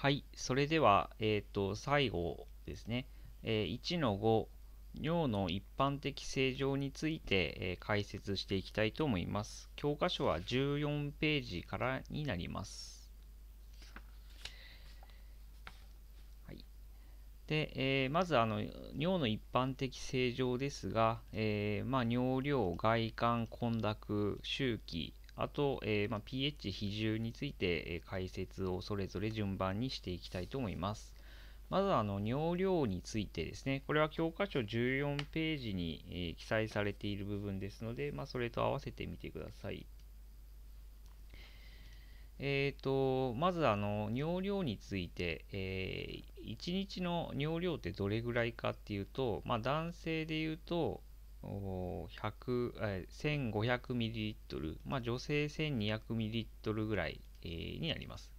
はい、それでは、えっ、ー、と、最後ですね、えー、1の5、尿の一般的正常について、えー、解説していきたいと思います。教科書は14ページからになります。はい、でえー、まずあの尿の一般的正常ですが、えーまあ、尿量、外観、混濁、周期、あと、えー、まあ、pH 比重について、え解説をそれぞれ順番にしていきたいと思います。まずあの尿量についてですね、これは教科書14ページに、えー、記載されている部分ですので、まあ、それと合わせてみてください。えーと、とまずあの尿量について、えー、1日の尿量ってどれぐらいかっていうと、まあ、男性でいうと、1 5 0 0トル、まあ、女性1 2 0 0トルぐらい、えー、になります。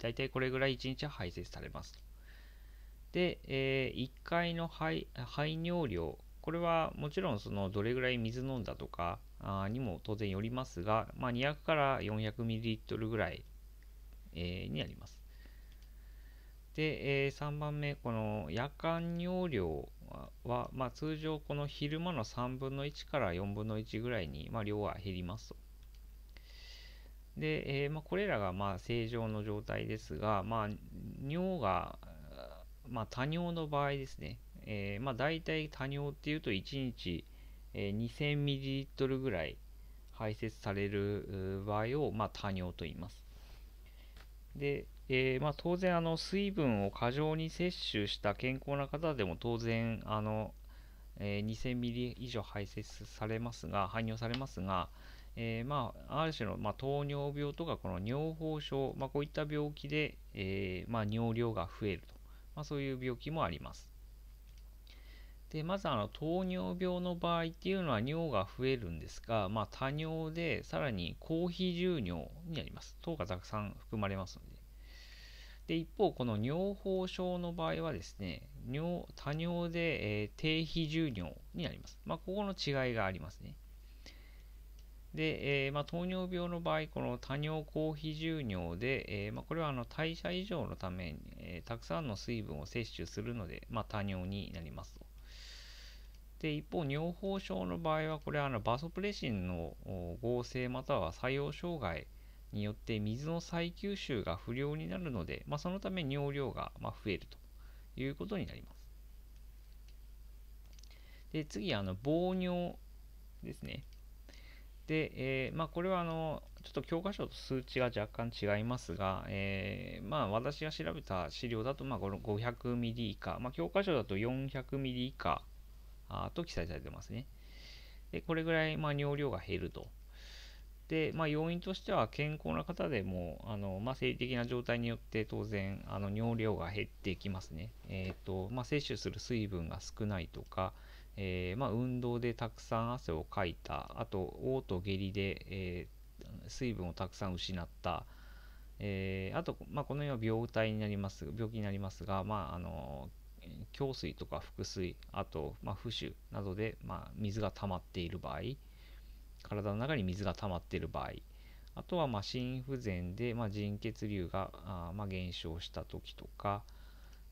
大体これぐらい1日排泄されます。で、えー、1回の排排尿量、これはもちろんそのどれぐらい水飲んだとかあにも当然よりますが、まあ、200から4 0 0トルぐらい、えー、になります。で、えー、3番目、この夜間尿量は、まあ、通常この昼間の3分の1から4分の1ぐらいに、まあ、量は減りますで、えー、まあ、これらがまあ正常の状態ですが、まあ、尿が、まあ、多尿の場合ですね、えーまあ、大体多尿っていうと1日、え 2000ml ぐらい排泄される場合を、まあ、多尿と言います。で、えー、まあ、当然あの水分を過剰に摂取した健康な方でも当然あの、えー、2000ミリ以上排泄されますが排尿されますが、えー、まあ、ある種の、まあ、糖尿病とかこの尿崩症、まあ、こういった病気で、えま尿量が増えると、まそういう病気もあります。でまずあの糖尿病の場合っていうのは尿が増えるんですが、ま多尿でさらに高非重尿になります糖がたくさん含まれますのでで一方、この尿崩症の場合はですね、尿多尿で、えー、低比重尿になります。まあ、ここの違いがありますね。で、えー、まあ、糖尿病の場合、この多尿高比重尿で、えー、まあ、これはあの代謝異常のために、えー、たくさんの水分を摂取するので、まあ、多尿になりますと。で、一方、尿崩症の場合は、これはあのバソプレシンの合成または作用障害によって水の再吸収が不良になるので、まあ、そのため尿量がま増えるということになります。で次、あの防尿ですね。で、えー、まあ、これはあのちょっと教科書と数値が若干違いますが、えー、まあ、私が調べた資料だとまあ500ミリ以下、まあ、教科書だと400ミリ以下と記載されてますね。でこれぐらいまあ尿量が減るとで、まあ、要因としては健康な方でもあの、まあ、生理的な状態によって当然あの尿量が減ってきますね、えーとまあ、摂取する水分が少ないとか、えー、まあ、運動でたくさん汗をかいたあと嘔吐下痢で、えー、水分をたくさん失った、えー、あと、まあ、このような病態になります病気になりますが、まあ、あの胸水とか腹水あと、まあ、浮腫などで、ま水が溜まっている場合体の中に水が溜まっている場合、あとはま心不全で、ま腎血流があま減少した時とか、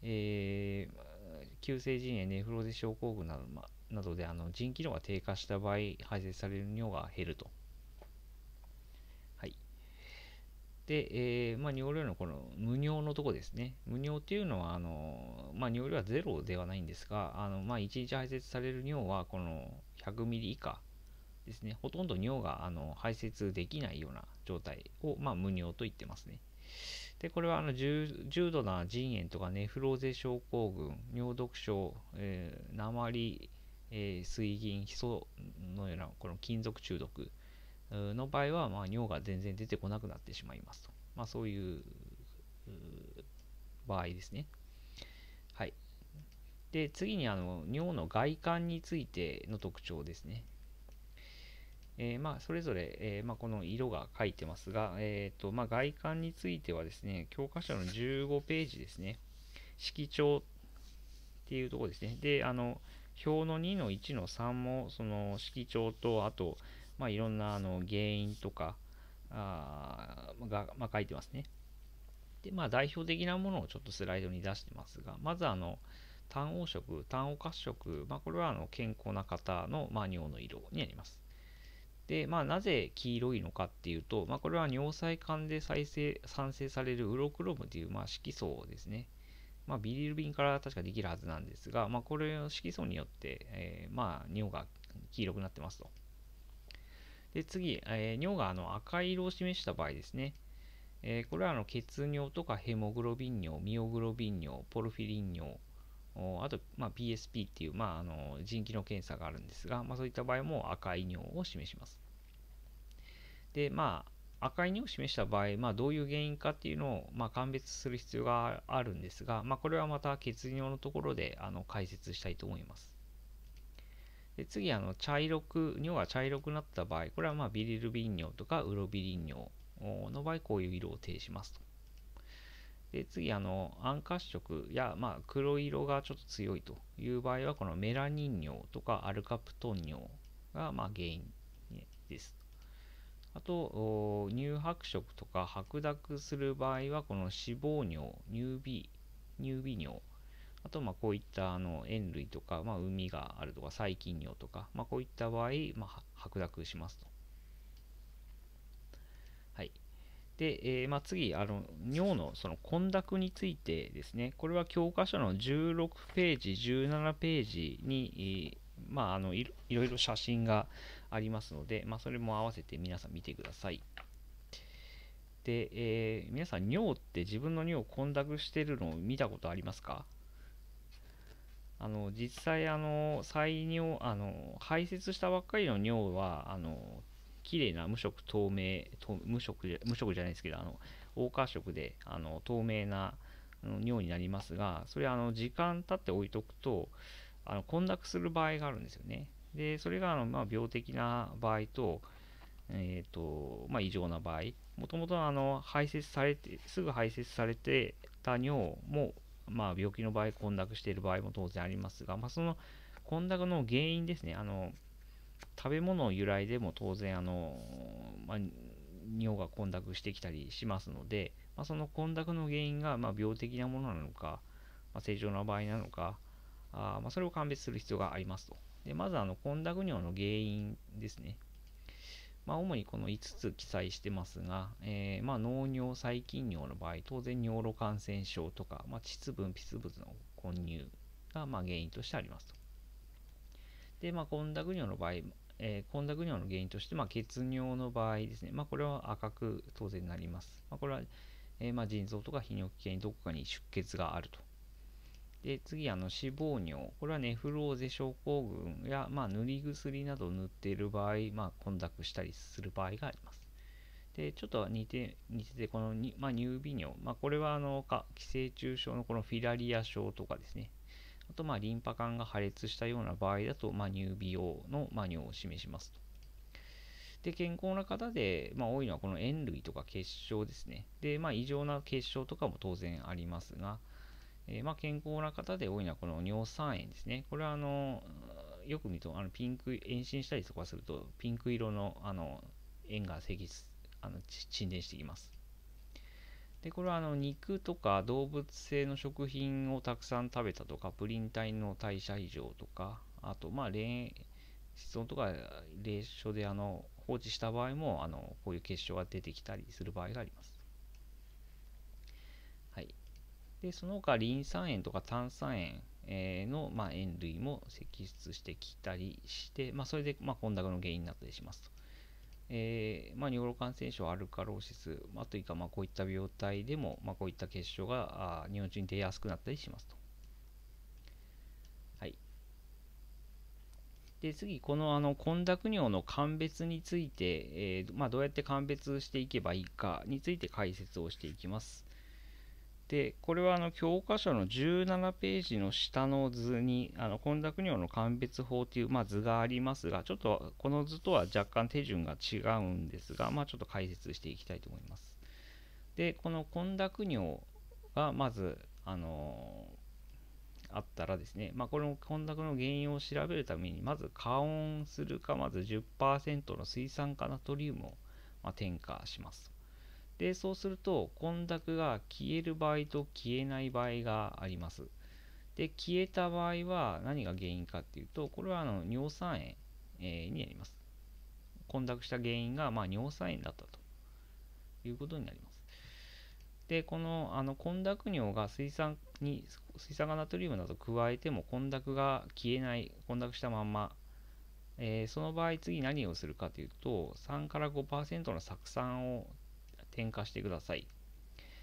えー、急性腎炎、ネフロゼ症候群などなどであの腎機能が低下した場合、排泄される尿が減ると。はい、で、えーまあ、尿量のこの無尿のとこですね。無尿っていうのは、あのまあ、尿量はゼロではないんですが、あのまあ、1日排泄される尿はこの100ミリ以下ですね、ほとんど尿があの排泄できないような状態を、まあ、無尿と言ってますね。で、これはあの重重度な腎炎とかネフローゼ症候群、尿毒症、えー、鉛、えー、水銀、ヒ素のようなこの金属中毒の場合は、まあ、尿が全然出てこなくなってしまいますと。まあ、そういう場合ですね。はい。で、次にあの尿の外観についての特徴ですね。えー、まあ、それぞれ、えー、まあ、この色が書いてますが、えーとまあ、外観についてはですね、教科書の15ページですね、色調っていうところですね。で、あの表の2の1の3も、その色調と、あと、まあ、いろんなあの原因とかあが、まあ、書いてますね。で、まあ、代表的なものをちょっとスライドに出してますが、まずあの、単黄色、単黄褐色、まあ、これはあの健康な方の、まあ、尿の色になります。で、まあ、なぜ黄色いのかっていうと、まあ、これは尿細管で再生産生されるウロクロムという、まあ、色素ですね。まあ、ビリルビンから確かできるはずなんですが、まあ、これの色素によって、えー、まあ、尿が黄色くなってますと。で次、えー、尿があの赤色を示した場合ですね。えー、これはあの血尿とかヘモグロビン尿、ミオグロビン尿、ポルフィリン尿、あと、まあ、PSP っていう、まあ、あの腎機能検査があるんですが、まあ、そういった場合も赤い尿を示します。で、まあ、赤い尿を示した場合、まあ、どういう原因かっていうのを、まあ、鑑別する必要があるんですが、まあ、これはまた血尿のところであの解説したいと思います。で次あの茶色く、尿が茶色くなった場合、これはまあビリルビン尿とかウロビリン尿の場合、こういう色を呈しますと。で次あの暗褐色や、まあ、黒色がちょっと強いという場合はこのメラニン尿とかアルカプトン尿が、まあ、原因です。あと乳白色とか白濁する場合はこの脂肪尿乳鼻、乳微尿あとまあこういったあの塩類とか、まあ、海があるとか細菌尿とか、まあ、こういった場合、まあ、白濁しますと。で、えー、まあ、次、あの尿のその混濁についてですね、これは教科書の16ページ、17ページに、まあ、あのいろいろ写真がありますので、まあ、それも合わせて皆さん見てください。で、えー、皆さん、尿って自分の尿混濁しているのを見たことありますかあの実際あの再尿あの排泄したばっかりの尿はあの綺麗な無色透明無色無色じゃないですけどあの黄褐色であの透明な尿になりますがそれあの時間経って置いとくとあの混濁する場合があるんですよねでそれがあの、まあ、病的な場合と,、えーとまあ、異常な場合もともと排泄されてすぐ排泄されてた尿も、まあ、病気の場合混濁している場合も当然ありますが、まあ、その混濁の原因ですねあの食べ物由来でも当然あの、まあ、尿が混濁してきたりしますので、まあ、その混濁の原因が、ま病的なものなのか、ま正常な場合なのか、あまそれを鑑別する必要がありますと。でまずあの混濁尿の原因ですね。まあ、主にこの5つ記載してますが、えー、まあ、脳尿、細菌尿の場合、当然尿路感染症とか、まあ、窒分、泌物の混入がま原因としてありますと。で、まあ、混濁尿の場合、えー、混濁尿の原因として、まあ、血尿の場合ですね、まあ、これは赤く当然なります。まあ、これは、えー、まあ、腎臓とか泌尿器系にどこかに出血があると。で次あの脂肪尿これはネフローゼ症候群や、まあ、塗り薬などを塗っている場合、まあ、混濁したりする場合がありますでちょっと似て似ててこのに、まあ、乳尾尿、まあ、これはあの寄生虫症のこのフィラリア症とかですねあと、まあ、リンパ管が破裂したような場合だと、まあ、乳病の、まあ、尿を示しますと。で、健康な方で、まあ、多いのはこの塩類とか結晶ですね。で、まあ、異常な結晶とかも当然ありますが、えー、まあ、健康な方で多いのはこの尿酸塩ですね。これはあのよく見るとあのピンク延伸したりとかするとピンク色のあの塩が積あの沈殿してきます。でこれはあの肉とか動物性の食品をたくさん食べたとかプリン体の代謝異常とかあとまあ冷室温とか冷所であの放置した場合もあのこういう結晶が出てきたりする場合があります。はい、でその他リン酸塩とか炭酸塩の、まあ、塩類も析出してきたりして、まあ、それで、まあ、混濁の原因になったりしますえー、まあ、尿路感染症、アルカローシス、あと以下、まあ、こういった病態でも、まあ、こういった結晶があ尿中に出やすくなったりしますと。はい、で次、このあの混濁尿の鑑別について、えーまあ、どうやって鑑別していけばいいかについて解説をしていきます。でこれはあの教科書の17ページの下の図にあの混濁尿の鑑別法という、まあ、図がありますがちょっとこの図とは若干手順が違うんですが、まあ、ちょっと解説していきたいと思います。でこの混濁尿がまずあのあったらですね、まあ、この混濁の原因を調べるためにまず加温するかまず10%の水酸化ナトリウムを、ま添加します。でそうすると混濁が消える場合と消えない場合がありますで消えた場合は何が原因かっていうとこれはあの尿酸塩、えになります混濁した原因が、まあ、尿酸塩だったということになりますでこのあの混濁尿が水酸に水酸化ナトリウムなど加えても混濁が消えない混濁したまんまえー、その場合次何をするかというと3から5%の酢酸を点火してください。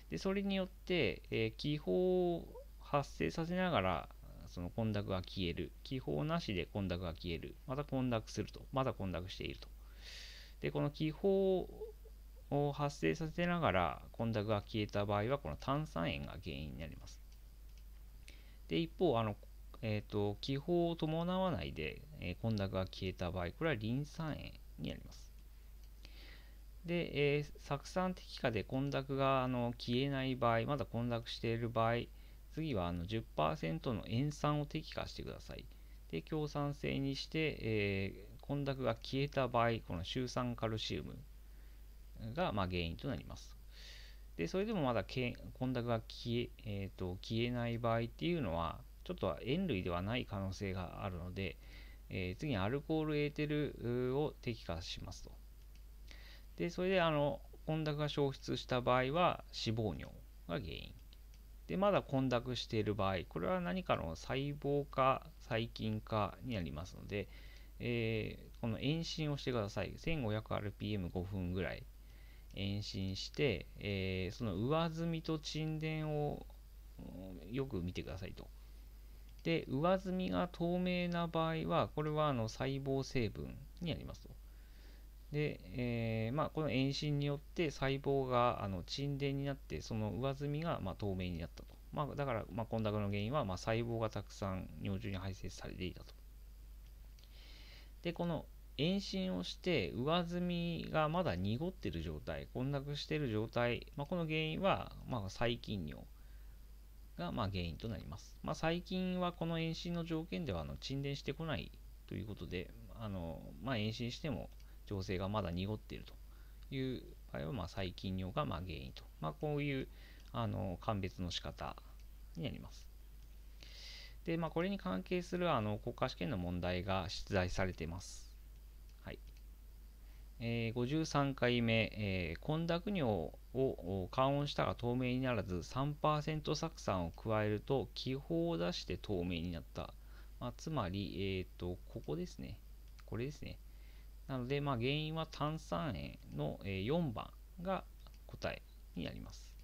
で、それによって、えー、気泡を発生させながら、その混濁が消える。気泡なしで混濁が消える。また混濁すると。また混濁していると。で、この気泡を発生させながら混濁が消えた場合は、この炭酸塩が原因になります。で、一方、あの、えっ、ー、と、気泡を伴わないで、えー、混濁が消えた場合、これはリン酸塩になります。で、えー、酢酸滴下で混濁があの消えない場合、まだ混濁している場合、次はあの10%の塩酸を滴下してください。で、強酸性にして、えー、混濁が消えた場合、このシ酸カルシウムが、まあ、原因となります。で、それでもまだけ混濁が消え,、えーと、消えない場合っていうのは、ちょっと塩類ではない可能性があるので、えー、次にアルコールエーテルを滴下しますと。でそれであの混濁が消失した場合は脂肪尿が原因でまだ混濁している場合これは何かの細胞か細菌かになりますので、えー、この延伸をしてください 1500rpm5 分ぐらい延伸して、えー、その上積みと沈殿をよく見てくださいとで上積みが透明な場合はこれはあの細胞成分になりますとで、えー、まあ、この遠心によって細胞があの沈殿になってその上積みがま透明になったと、まあ、だから、まあ、混濁の原因はま細胞がたくさん尿中に排泄されていたとでこの延伸をして上積みがまだ濁っている状態混濁している状態、まあ、この原因は、まあ、細菌尿がま原因となります、まあ、細菌はこの延伸の条件ではあの沈殿してこないということであの、ま延伸しても情勢がまだ濁っているという場合は、まあ、細菌尿がまあ原因と、まあ、こういうあの鑑別の仕方になります。で、まあ、これに関係するあの国家試験の問題が出題されています。はいえー、53回目、えー、濁尿を緩温したが透明にならず3%酢酸を加えると気泡を出して透明になった、まあ、つまり、えーとここですねこれですねなので、まあ、原因は炭酸塩の4番が答えになります。